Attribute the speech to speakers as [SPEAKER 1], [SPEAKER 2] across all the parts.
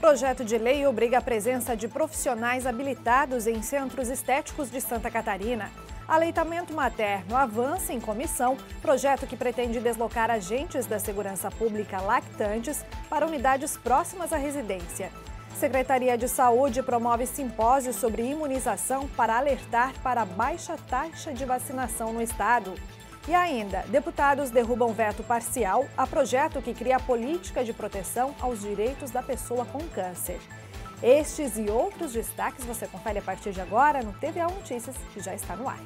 [SPEAKER 1] Projeto de lei obriga a presença de profissionais habilitados em centros estéticos de Santa Catarina. Aleitamento materno avança em comissão, projeto que pretende deslocar agentes da segurança pública lactantes para unidades próximas à residência. Secretaria de Saúde promove simpósio sobre imunização para alertar para a baixa taxa de vacinação no estado. E ainda, deputados derrubam veto parcial a projeto que cria a política de proteção aos direitos da pessoa com câncer. Estes e outros destaques você confere a partir de agora no TVA Notícias, que já está no ar.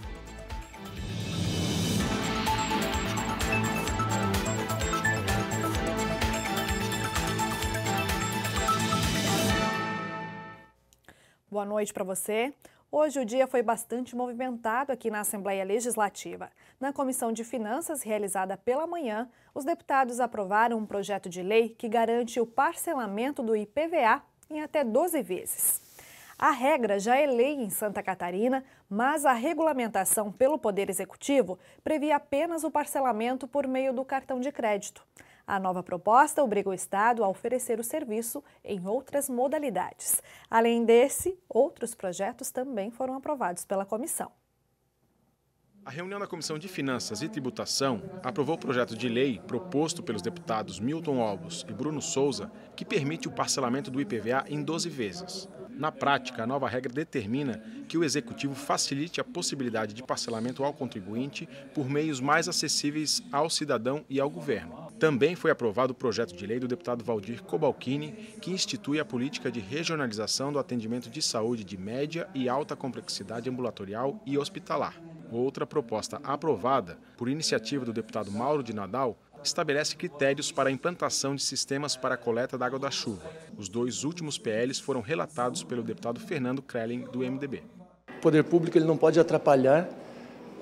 [SPEAKER 1] Boa noite para você. Hoje o dia foi bastante movimentado aqui na Assembleia Legislativa. Na Comissão de Finanças, realizada pela manhã, os deputados aprovaram um projeto de lei que garante o parcelamento do IPVA em até 12 vezes. A regra já é lei em Santa Catarina, mas a regulamentação pelo Poder Executivo previa apenas o parcelamento por meio do cartão de crédito. A nova proposta obriga o Estado a oferecer o serviço em outras modalidades. Além desse, outros projetos também foram aprovados pela comissão.
[SPEAKER 2] A reunião da Comissão de Finanças e Tributação aprovou o projeto de lei proposto pelos deputados Milton Alves e Bruno Souza, que permite o parcelamento do IPVA em 12 vezes. Na prática, a nova regra determina que o Executivo facilite a possibilidade de parcelamento ao contribuinte por meios mais acessíveis ao cidadão e ao governo. Também foi aprovado o projeto de lei do deputado Valdir Cobalcini, que institui a política de regionalização do atendimento de saúde de média e alta complexidade ambulatorial e hospitalar. Outra proposta aprovada, por iniciativa do deputado Mauro de Nadal, estabelece critérios para a implantação de sistemas para a coleta da água da chuva. Os dois últimos PLs foram relatados pelo deputado Fernando Krellen, do MDB. O poder público ele não pode atrapalhar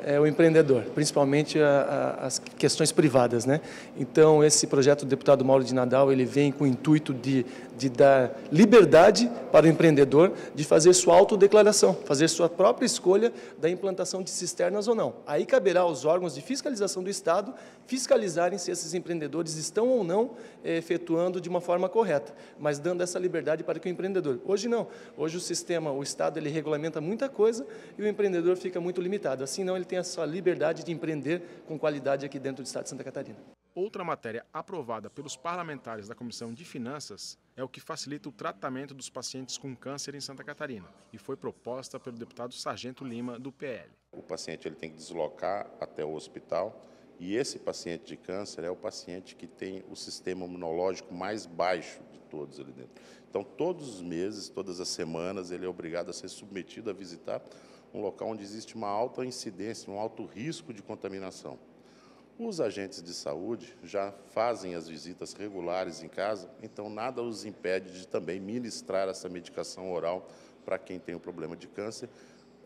[SPEAKER 2] é, o empreendedor, principalmente a, a, as questões privadas. Né? Então, esse projeto do deputado Mauro de Nadal, ele vem com o intuito de, de dar liberdade para o empreendedor de fazer sua autodeclaração, fazer sua própria escolha da implantação de cisternas ou não. Aí caberá aos órgãos de fiscalização do Estado fiscalizarem se esses empreendedores estão ou não é, efetuando de uma forma correta, mas dando essa liberdade para que o empreendedor. Hoje não. Hoje o sistema, o Estado, ele regulamenta muita coisa e o empreendedor fica muito limitado. Assim não, ele tem sua liberdade de empreender com qualidade aqui dentro do Estado de Santa Catarina. Outra matéria aprovada pelos parlamentares da Comissão de Finanças é o que facilita o tratamento dos pacientes com câncer em Santa Catarina e foi proposta pelo deputado Sargento Lima, do PL. O paciente ele tem que deslocar até o hospital e esse paciente de câncer é o paciente que tem o sistema imunológico mais baixo todos ali dentro. Então, todos os meses, todas as semanas, ele é obrigado a ser submetido a visitar um local onde existe uma alta incidência, um alto risco de contaminação. Os agentes de saúde já fazem as visitas regulares em casa, então nada os impede de também ministrar essa medicação oral para quem tem o um problema de câncer,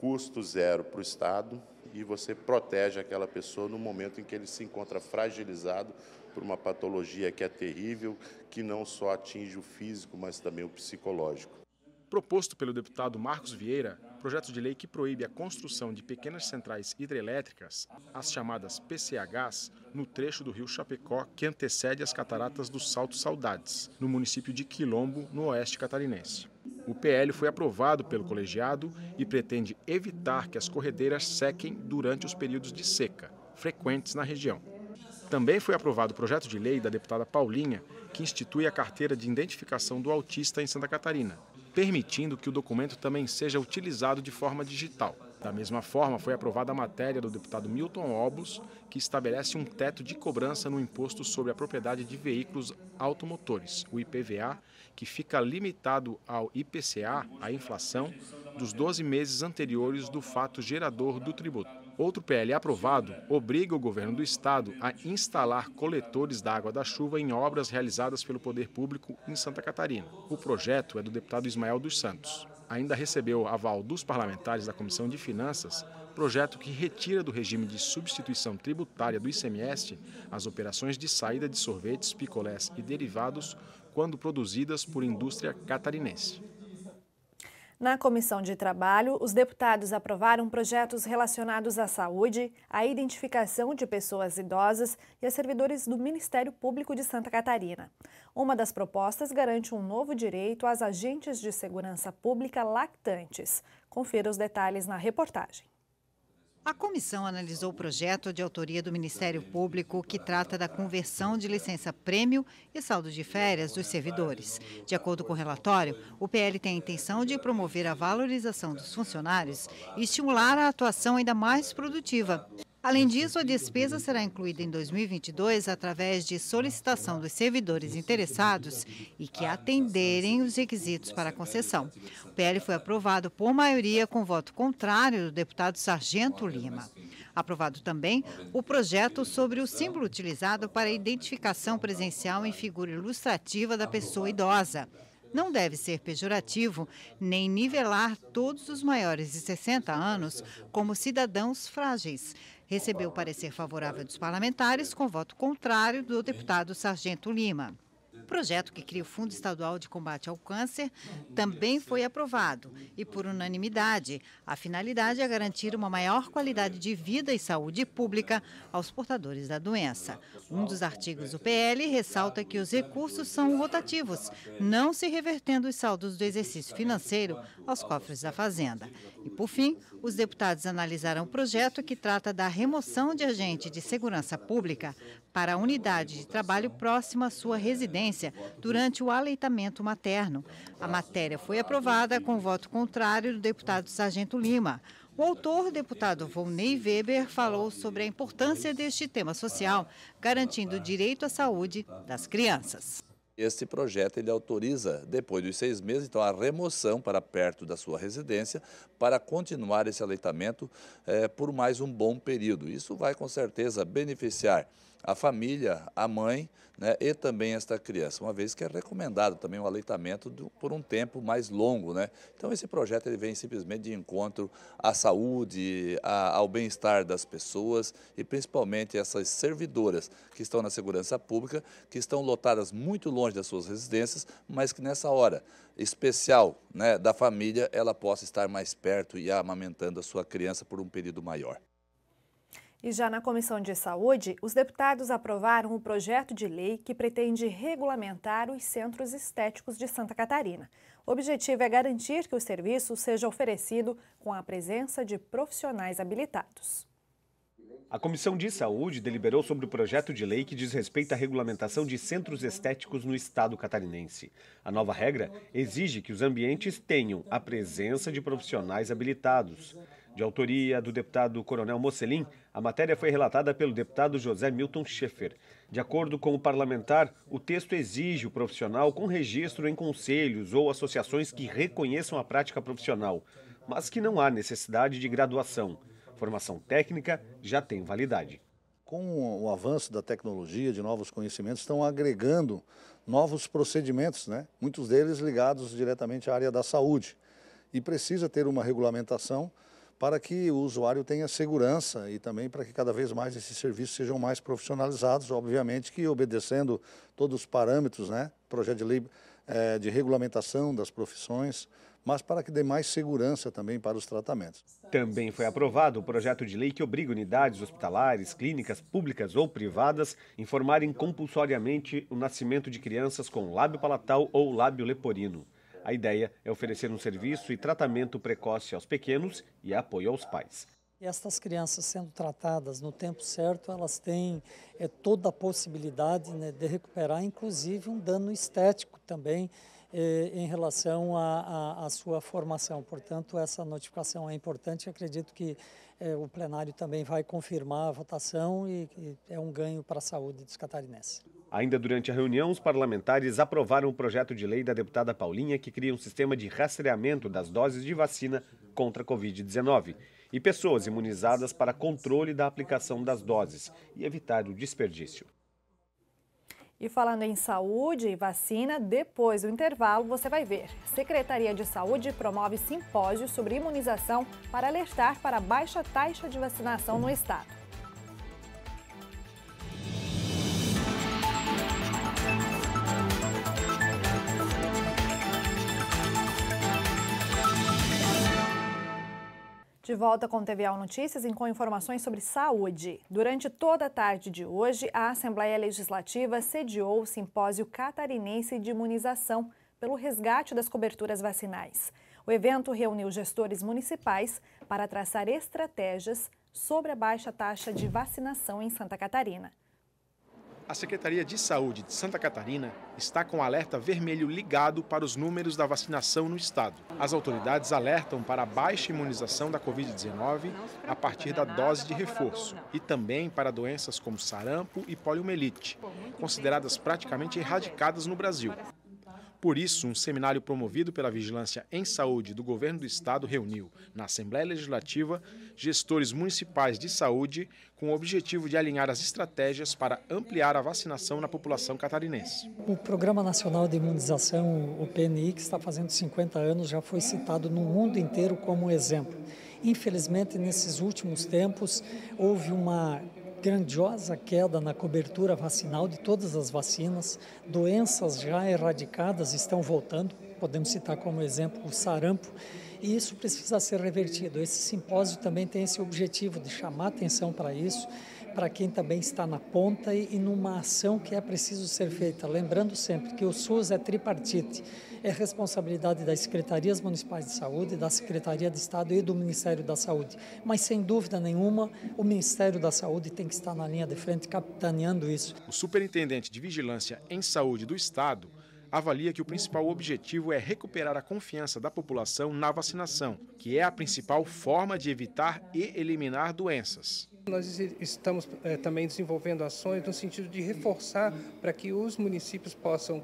[SPEAKER 2] custo zero para o Estado e você protege aquela pessoa no momento em que ele se encontra fragilizado por uma patologia que é terrível, que não só atinge o físico, mas
[SPEAKER 3] também o psicológico.
[SPEAKER 2] Proposto pelo deputado Marcos Vieira, projeto de lei que proíbe a construção de pequenas centrais hidrelétricas, as chamadas PCHs, no trecho do rio Chapecó que antecede as cataratas do Salto Saudades, no município de Quilombo, no oeste catarinense. O PL foi aprovado pelo colegiado e pretende evitar que as corredeiras sequem durante os períodos de seca, frequentes na região. Também foi aprovado o projeto de lei da deputada Paulinha, que institui a carteira de identificação do autista em Santa Catarina, permitindo que o documento também seja utilizado de forma digital. Da mesma forma, foi aprovada a matéria do deputado Milton Obos, que estabelece um teto de cobrança no imposto sobre a propriedade de veículos automotores, o IPVA, que fica limitado ao IPCA, a inflação, dos 12 meses anteriores do fato gerador do tributo. Outro PL aprovado obriga o governo do estado a instalar coletores da água da chuva em obras realizadas pelo poder público em Santa Catarina. O projeto é do deputado Ismael dos Santos. Ainda recebeu aval dos parlamentares da Comissão de Finanças projeto que retira do regime de substituição tributária do ICMS as operações de saída de sorvetes, picolés e derivados quando produzidas por indústria catarinense.
[SPEAKER 1] Na Comissão de Trabalho, os deputados aprovaram projetos relacionados à saúde, à identificação de pessoas idosas e a servidores do Ministério Público de Santa Catarina. Uma das propostas garante um novo direito às agentes de segurança pública lactantes. Confira os detalhes na reportagem.
[SPEAKER 4] A comissão analisou o projeto de autoria do Ministério Público que trata da conversão de licença-prêmio e saldo de férias dos servidores. De acordo com o relatório, o PL tem a intenção de promover a valorização dos funcionários e estimular a atuação ainda mais produtiva. Além disso, a despesa será incluída em 2022 através de solicitação dos servidores interessados e que atenderem os requisitos para a concessão. O PL foi aprovado por maioria com voto contrário do deputado Sargento Lima. Aprovado também o projeto sobre o símbolo utilizado para a identificação presencial em figura ilustrativa da pessoa idosa não deve ser pejorativo nem nivelar todos os maiores de 60 anos como cidadãos frágeis, recebeu parecer favorável dos parlamentares com voto contrário do deputado Sargento Lima projeto que cria o Fundo Estadual de Combate ao Câncer também foi aprovado e, por unanimidade, a finalidade é garantir uma maior qualidade de vida e saúde pública aos portadores da doença. Um dos artigos do PL ressalta que os recursos são rotativos, não se revertendo os saldos do exercício financeiro aos cofres da Fazenda. E, por fim, os deputados analisarão o projeto que trata da remoção de agente de segurança pública para a unidade de trabalho próxima à sua residência durante o aleitamento materno. A matéria foi aprovada com voto contrário do deputado Sargento Lima. O autor, deputado Volney Weber, falou sobre a importância deste tema social, garantindo o direito à saúde das crianças.
[SPEAKER 1] Este projeto ele autoriza, depois dos seis meses, então a remoção para perto da sua residência para continuar esse aleitamento é, por mais um bom período. Isso vai com certeza beneficiar a família, a mãe né, e também esta criança, uma vez que é recomendado também o aleitamento do, por um tempo mais longo. Né? Então esse projeto ele vem simplesmente de encontro à saúde, a, ao bem-estar das pessoas e principalmente essas servidoras que estão na segurança pública, que estão lotadas muito longe das suas residências, mas que nessa hora especial né, da família, ela possa estar mais perto e amamentando a sua criança por um período maior. E já na Comissão de Saúde, os deputados aprovaram o projeto de lei que pretende regulamentar os centros estéticos de Santa Catarina. O objetivo é garantir que o serviço seja oferecido com a presença de profissionais habilitados.
[SPEAKER 5] A Comissão de Saúde deliberou sobre o projeto de lei que diz respeito à regulamentação de centros estéticos no estado catarinense. A nova regra exige que os ambientes tenham a presença de profissionais habilitados. De autoria do deputado Coronel Mocelin, a matéria foi relatada pelo deputado José Milton Schaefer. De acordo com o parlamentar, o texto exige o profissional com registro em conselhos ou associações que reconheçam a prática profissional, mas que não há necessidade de graduação. Formação técnica já tem validade. Com o avanço da tecnologia, de novos conhecimentos, estão agregando novos procedimentos, né? muitos deles ligados diretamente à área da saúde. E precisa ter uma regulamentação para que o usuário tenha segurança e também para que cada vez mais esses serviços sejam mais profissionalizados, obviamente que obedecendo todos os parâmetros, né? projeto de lei é, de regulamentação das profissões, mas para que dê mais segurança também para os tratamentos. Também foi aprovado o projeto de lei que obriga unidades hospitalares, clínicas públicas ou privadas informarem compulsoriamente o nascimento de crianças com lábio palatal ou lábio leporino. A ideia é oferecer um serviço e tratamento precoce aos pequenos e apoio aos
[SPEAKER 6] pais. E estas crianças sendo tratadas no tempo certo, elas têm é, toda a possibilidade né, de recuperar, inclusive, um dano estético também, eh, em relação à sua formação. Portanto, essa notificação é importante. Acredito que eh, o plenário também vai confirmar a votação e, e é um ganho para a saúde dos catarinenses.
[SPEAKER 5] Ainda durante a reunião, os parlamentares aprovaram o projeto de lei da deputada Paulinha que cria um sistema de rastreamento das doses de vacina contra a Covid-19 e pessoas imunizadas para controle da aplicação das doses e evitar o desperdício.
[SPEAKER 1] E falando em saúde e vacina, depois do intervalo você vai ver. Secretaria de Saúde promove simpósio sobre imunização para alertar para a baixa taxa de vacinação no estado. De volta com o TVAL Notícias e com informações sobre saúde. Durante toda a tarde de hoje, a Assembleia Legislativa sediou o Simpósio Catarinense de Imunização pelo resgate das coberturas vacinais. O evento reuniu gestores municipais para traçar estratégias sobre a baixa taxa de vacinação em Santa Catarina.
[SPEAKER 2] A Secretaria de Saúde de Santa Catarina está com o alerta vermelho ligado para os números da vacinação no estado. As autoridades alertam para a baixa imunização da Covid-19 a partir da dose de reforço e também para doenças como sarampo e poliomielite, consideradas praticamente erradicadas no Brasil. Por isso, um seminário promovido pela Vigilância em Saúde do Governo do Estado reuniu, na Assembleia Legislativa, gestores municipais de saúde com o objetivo de alinhar as estratégias para ampliar a vacinação na população catarinense.
[SPEAKER 6] O Programa Nacional de Imunização, o PNI, que está fazendo 50 anos, já foi citado no mundo inteiro como exemplo. Infelizmente, nesses últimos tempos, houve uma grandiosa queda na cobertura vacinal de todas as vacinas, doenças já erradicadas estão voltando, podemos citar como exemplo o sarampo, e isso precisa ser revertido. Esse simpósio também tem esse objetivo de chamar atenção para isso para quem também está na ponta e, e, numa ação que é preciso ser feita. Lembrando sempre que o SUS é tripartite, é responsabilidade das secretarias municipais de saúde, da Secretaria de Estado e do Ministério da Saúde. Mas sem dúvida nenhuma, o Ministério da Saúde tem que estar na linha de frente capitaneando isso.
[SPEAKER 2] O superintendente de vigilância em saúde do estado avalia que o principal objetivo é recuperar a confiança da população na vacinação, que é a principal forma de evitar e eliminar doenças.
[SPEAKER 6] Nós estamos é, também desenvolvendo ações no sentido de reforçar para que os municípios possam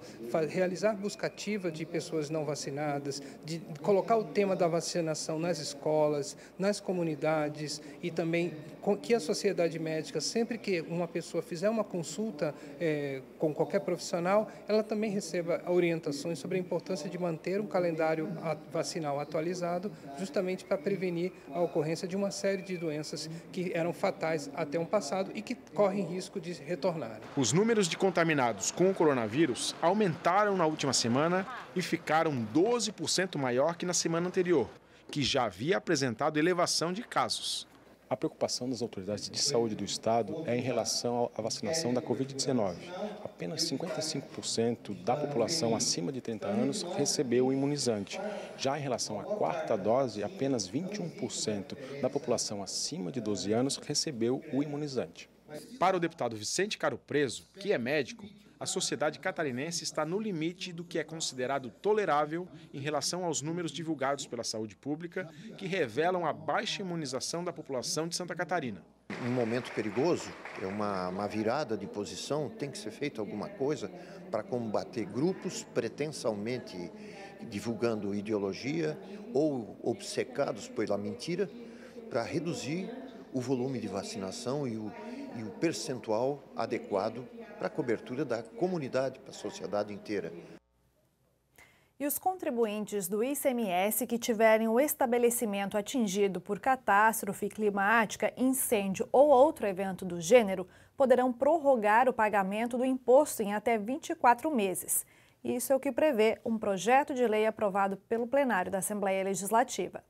[SPEAKER 6] realizar busca ativa de pessoas não vacinadas, de colocar o tema da vacinação nas escolas, nas comunidades e também que a sociedade médica, sempre que uma pessoa fizer uma consulta é, com qualquer profissional, ela também receba orientações sobre a importância de manter um calendário vacinal atualizado, justamente para prevenir a ocorrência de uma série de doenças que eram fatalizadas até um passado e que correm risco de retornar.
[SPEAKER 2] Os números de contaminados com o coronavírus aumentaram na última semana e ficaram 12% maior que na semana anterior, que já havia apresentado elevação de casos. A preocupação das autoridades de saúde do Estado é em relação à vacinação da Covid-19. Apenas 55% da população acima de 30 anos recebeu o imunizante. Já em relação à quarta dose, apenas 21% da população acima de 12 anos recebeu o imunizante. Para o deputado Vicente Caro Preso, que é médico, a sociedade catarinense está no limite do que é considerado tolerável em relação aos números divulgados pela saúde pública, que revelam a baixa imunização
[SPEAKER 3] da população de Santa Catarina um momento perigoso, é uma, uma virada de posição, tem que ser feita alguma coisa para combater grupos pretensamente divulgando ideologia ou obcecados pela mentira, para reduzir o volume de vacinação e o, e o percentual adequado para a cobertura da comunidade, para a sociedade inteira.
[SPEAKER 1] E os contribuintes do ICMS que tiverem o estabelecimento atingido por catástrofe climática, incêndio ou outro evento do gênero poderão prorrogar o pagamento do imposto em até 24 meses. Isso é o que prevê um projeto de
[SPEAKER 7] lei aprovado pelo plenário da Assembleia Legislativa.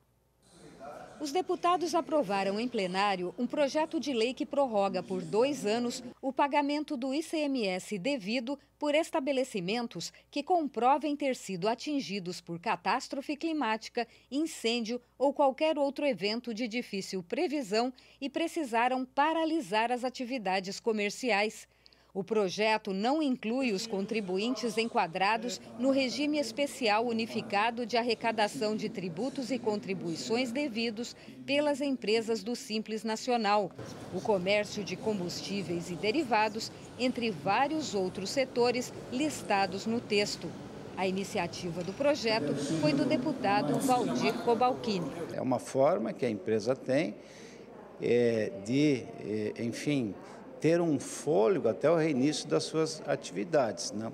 [SPEAKER 7] Os deputados aprovaram em plenário um projeto de lei que prorroga por dois anos o pagamento do ICMS devido por estabelecimentos que comprovem ter sido atingidos por catástrofe climática, incêndio ou qualquer outro evento de difícil previsão e precisaram paralisar as atividades comerciais. O projeto não inclui os contribuintes enquadrados no regime especial unificado de arrecadação de tributos e contribuições devidos pelas empresas do Simples Nacional, o comércio de combustíveis e derivados, entre vários outros setores listados no texto. A iniciativa do projeto foi do deputado Valdir Cobalquini.
[SPEAKER 8] É uma forma que a empresa tem é, de, é, enfim, ter um fôlego até o reinício das suas atividades. Não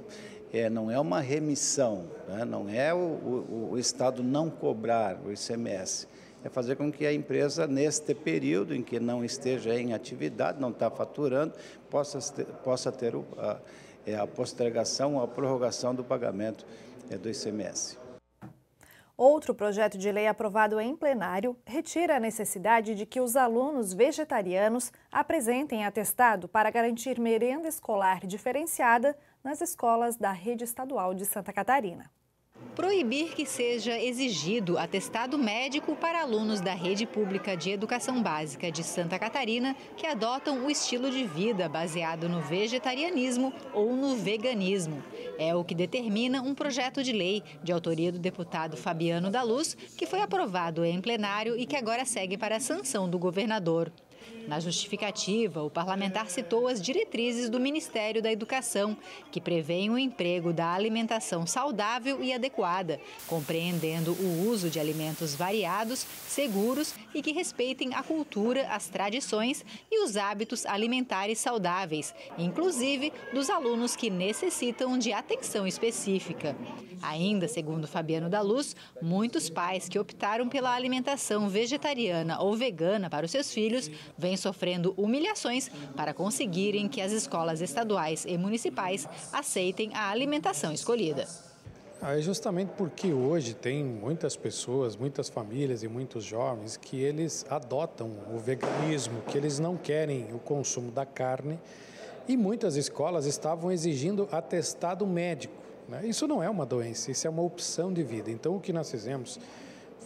[SPEAKER 8] é, não é uma remissão, né? não é o, o, o Estado não cobrar o ICMS é fazer com que a empresa, neste período em que não esteja em atividade, não está faturando, possa ter, possa ter a, é, a postergação ou a prorrogação do pagamento é, do ICMS.
[SPEAKER 1] Outro projeto de lei aprovado em plenário retira a necessidade de que os alunos vegetarianos apresentem atestado para garantir merenda escolar diferenciada nas escolas da rede estadual de Santa Catarina
[SPEAKER 9] proibir que seja exigido atestado médico para alunos da rede pública de educação básica de Santa Catarina que adotam o estilo de vida baseado no vegetarianismo ou no veganismo. É o que determina um projeto de lei de autoria do deputado Fabiano da Luz, que foi aprovado em plenário e que agora segue para a sanção do governador. Na justificativa, o parlamentar citou as diretrizes do Ministério da Educação, que prevêem o emprego da alimentação saudável e adequada, compreendendo o uso de alimentos variados, seguros e que respeitem a cultura, as tradições e os hábitos alimentares saudáveis, inclusive dos alunos que necessitam de atenção específica. Ainda, segundo Fabiano da Luz, muitos pais que optaram pela alimentação vegetariana ou vegana para os seus filhos vêm sofrendo humilhações para conseguirem que as escolas estaduais e municipais aceitem a alimentação escolhida.
[SPEAKER 6] Ah, é justamente porque
[SPEAKER 2] hoje tem muitas pessoas, muitas famílias e muitos jovens que eles adotam o veganismo, que eles não querem o consumo da carne e muitas escolas estavam exigindo atestado médico. Né? Isso não é uma doença, isso é uma opção de vida. Então o que nós fizemos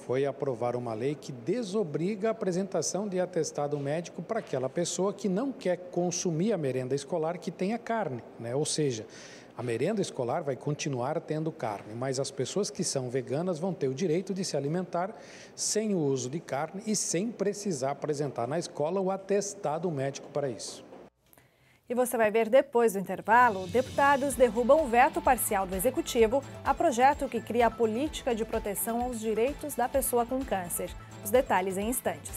[SPEAKER 2] foi aprovar uma lei que desobriga a apresentação de atestado médico para aquela pessoa que não quer consumir a merenda escolar que tenha carne, né? Ou seja, a merenda escolar vai continuar tendo carne, mas as pessoas que são veganas vão ter o direito de se alimentar sem o uso de carne e sem precisar apresentar na escola o atestado médico para isso.
[SPEAKER 1] E você vai ver depois do intervalo, deputados derrubam o veto parcial do Executivo a projeto que cria a política de proteção aos direitos da pessoa com câncer. Os detalhes em instantes.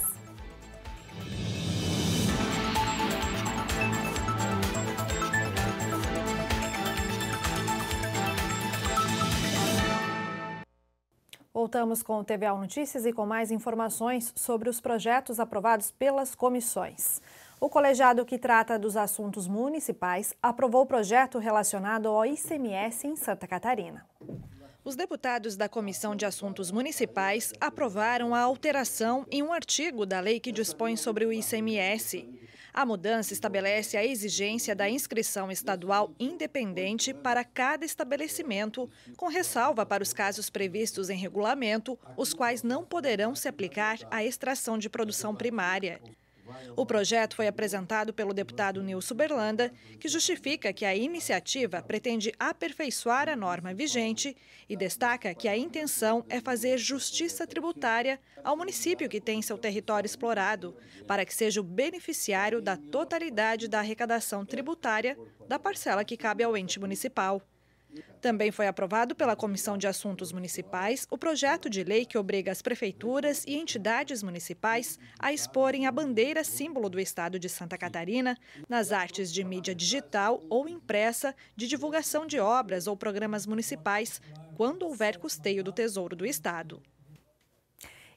[SPEAKER 1] Voltamos com o TVA Notícias e com mais informações sobre os projetos aprovados pelas comissões. O colegiado que trata dos assuntos municipais aprovou o projeto relacionado ao ICMS em Santa Catarina. Os deputados da Comissão de Assuntos Municipais aprovaram a alteração em um artigo da lei que dispõe sobre o ICMS. A mudança estabelece a exigência da inscrição estadual independente para cada estabelecimento, com ressalva para os casos previstos em regulamento, os quais não poderão se aplicar à extração de produção primária. O projeto foi apresentado pelo deputado Nilson Berlanda, que justifica que a iniciativa pretende aperfeiçoar a norma vigente e destaca que a intenção é fazer justiça tributária ao município que tem seu território explorado, para que seja o beneficiário da totalidade da arrecadação tributária da parcela que cabe ao ente municipal. Também foi aprovado pela Comissão de Assuntos Municipais o projeto de lei que obriga as prefeituras e entidades municipais a exporem a bandeira símbolo do Estado de Santa Catarina nas artes de mídia digital ou impressa de divulgação de obras ou programas municipais, quando houver custeio do Tesouro do Estado.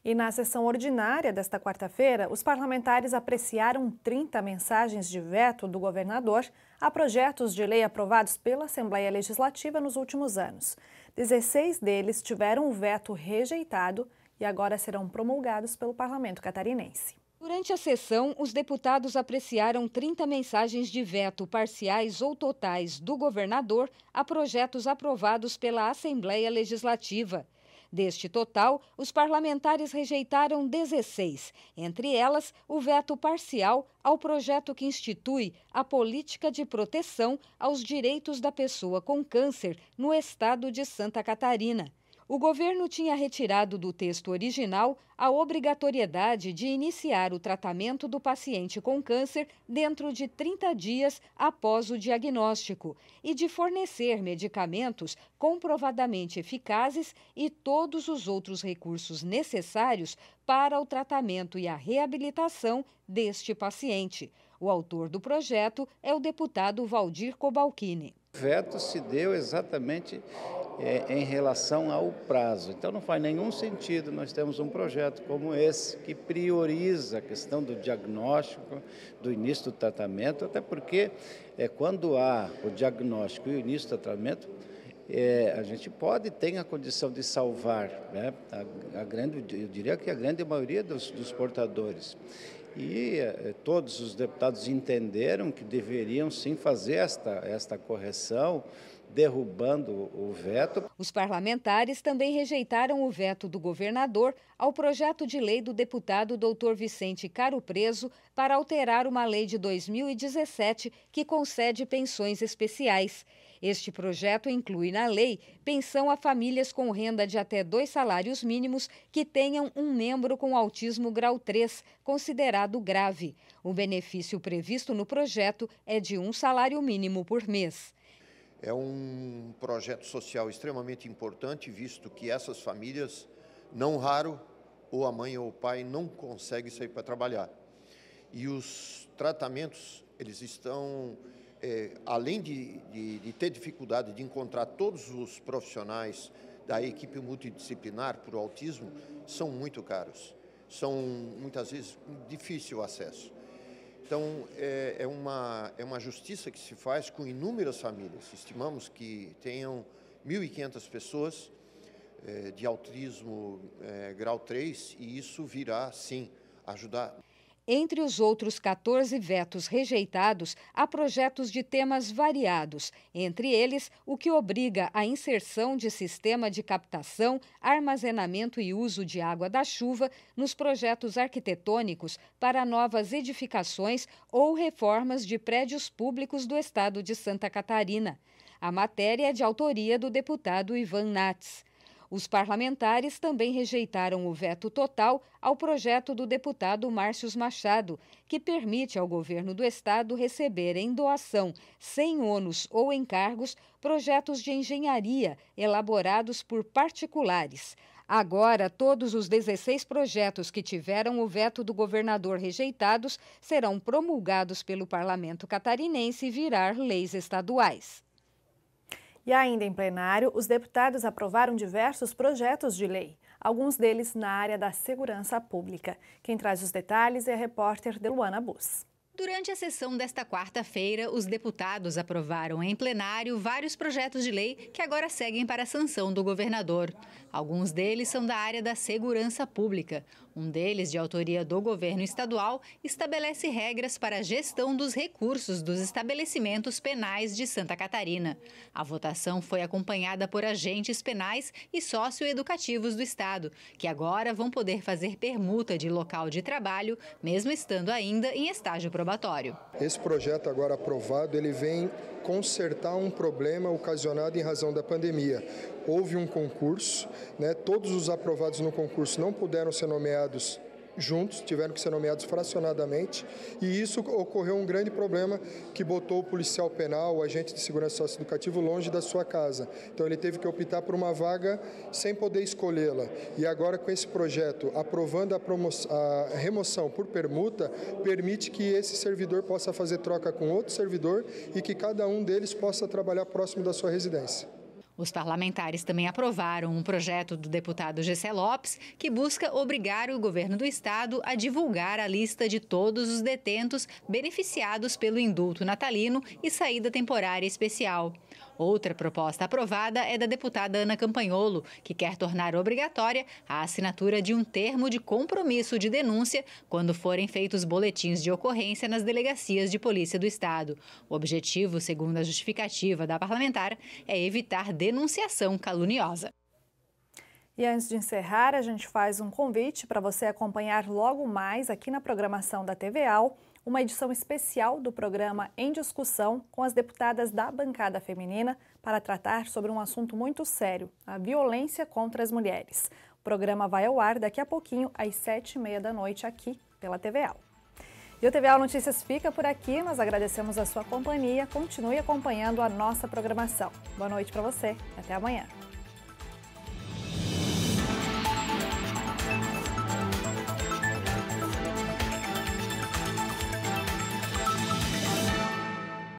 [SPEAKER 1] E na sessão ordinária desta quarta-feira, os parlamentares apreciaram 30 mensagens de veto do governador a projetos de lei aprovados pela Assembleia Legislativa nos últimos anos. 16 deles tiveram o veto rejeitado e agora serão promulgados pelo parlamento catarinense.
[SPEAKER 7] Durante a sessão, os deputados apreciaram 30 mensagens de veto parciais ou totais do governador a projetos aprovados pela Assembleia Legislativa. Deste total, os parlamentares rejeitaram 16, entre elas o veto parcial ao projeto que institui a política de proteção aos direitos da pessoa com câncer no estado de Santa Catarina o governo tinha retirado do texto original a obrigatoriedade de iniciar o tratamento do paciente com câncer dentro de 30 dias após o diagnóstico e de fornecer medicamentos comprovadamente eficazes e todos os outros recursos necessários para o tratamento e a reabilitação deste paciente. O autor do projeto é o deputado Valdir Cobalcini
[SPEAKER 8] veto se deu exatamente é, em relação ao prazo. Então não faz nenhum sentido nós temos um projeto como esse que prioriza a questão do diagnóstico, do início do tratamento, até porque é, quando há o diagnóstico e o início do tratamento, é, a gente pode, tem a condição de salvar, né? a, a grande, eu diria que a grande maioria dos, dos portadores. E é, todos os deputados entenderam que deveriam sim fazer esta, esta correção, derrubando o veto.
[SPEAKER 7] Os parlamentares também rejeitaram o veto do governador ao projeto de lei do deputado doutor Vicente Caro Preso para alterar uma lei de 2017 que concede pensões especiais. Este projeto inclui na lei pensão a famílias com renda de até dois salários mínimos que tenham um membro com autismo grau 3, considerado grave. O benefício previsto no projeto é de um salário mínimo por mês.
[SPEAKER 3] É um projeto social extremamente importante, visto que essas famílias, não raro, ou a mãe ou o pai não consegue sair para trabalhar. E os tratamentos, eles estão é, além de, de, de, ter dificuldade de encontrar todos os profissionais da equipe multidisciplinar para o autismo, são muito caros, são muitas vezes difícil o acesso. Então, é, é, uma, é uma justiça que se faz com inúmeras famílias. Estimamos que tenham 1.500 pessoas é, de autismo é, grau 3 e isso virá, sim, ajudar.
[SPEAKER 7] Entre os outros 14 vetos rejeitados, há projetos de temas variados, entre eles o que obriga a inserção de sistema de captação, armazenamento e uso de água da chuva nos projetos arquitetônicos para novas edificações ou reformas de prédios públicos do estado de Santa Catarina. A matéria é de autoria do deputado Ivan Nats. Os parlamentares também rejeitaram o veto total ao projeto do deputado Márcios Machado, que permite ao governo do estado receber em doação, sem ônus ou encargos, projetos de engenharia elaborados por particulares. Agora, todos os 16 projetos que tiveram o veto do governador rejeitados serão promulgados pelo parlamento catarinense e virar leis estaduais. E ainda em plenário, os deputados aprovaram diversos projetos
[SPEAKER 1] de lei, alguns deles na área da segurança pública. Quem traz os detalhes é a
[SPEAKER 9] repórter Deluana Bus. Durante a sessão desta quarta-feira, os deputados aprovaram em plenário vários projetos de lei que agora seguem para a sanção do governador. Alguns deles são da área da segurança pública. Um deles, de autoria do governo estadual, estabelece regras para a gestão dos recursos dos estabelecimentos penais de Santa Catarina. A votação foi acompanhada por agentes penais e socioeducativos do estado, que agora vão poder fazer permuta de local de trabalho, mesmo estando ainda em estágio probatório.
[SPEAKER 3] Esse projeto agora aprovado, ele vem consertar um problema ocasionado em razão da pandemia houve um concurso, né? todos os aprovados no concurso não puderam ser nomeados juntos, tiveram que ser nomeados fracionadamente, e isso ocorreu um grande problema que botou o policial penal, o agente de segurança socioeducativo, longe da sua casa. Então ele teve que optar por uma vaga sem poder escolhê-la. E agora, com esse projeto, aprovando a, a, remoção por permuta, permite que esse servidor possa fazer troca com outro servidor e que cada um deles
[SPEAKER 9] possa trabalhar próximo da sua residência. Os parlamentares também aprovaram um projeto do deputado Gessé Lopes que busca obrigar o governo do estado a divulgar a lista de todos os detentos beneficiados pelo indulto natalino e saída temporária especial. Outra proposta aprovada é da deputada Ana Campanholo, que quer tornar obrigatória a assinatura de um termo de compromisso de denúncia quando forem feitos boletins de ocorrência nas delegacias de polícia do Estado. O objetivo, segundo a justificativa da parlamentar, é evitar denunciação caluniosa.
[SPEAKER 1] E antes de encerrar, a gente faz um convite para você acompanhar logo mais aqui na programação da TV Al uma edição especial do programa Em Discussão com as deputadas da bancada feminina para tratar sobre um assunto muito sério, a violência contra as mulheres. O programa vai ao ar daqui a pouquinho, às sete e meia da noite, aqui pela TVA. E o TVA Notícias fica por aqui. Nós agradecemos a sua companhia. Continue acompanhando a nossa programação. Boa noite para você. Até amanhã.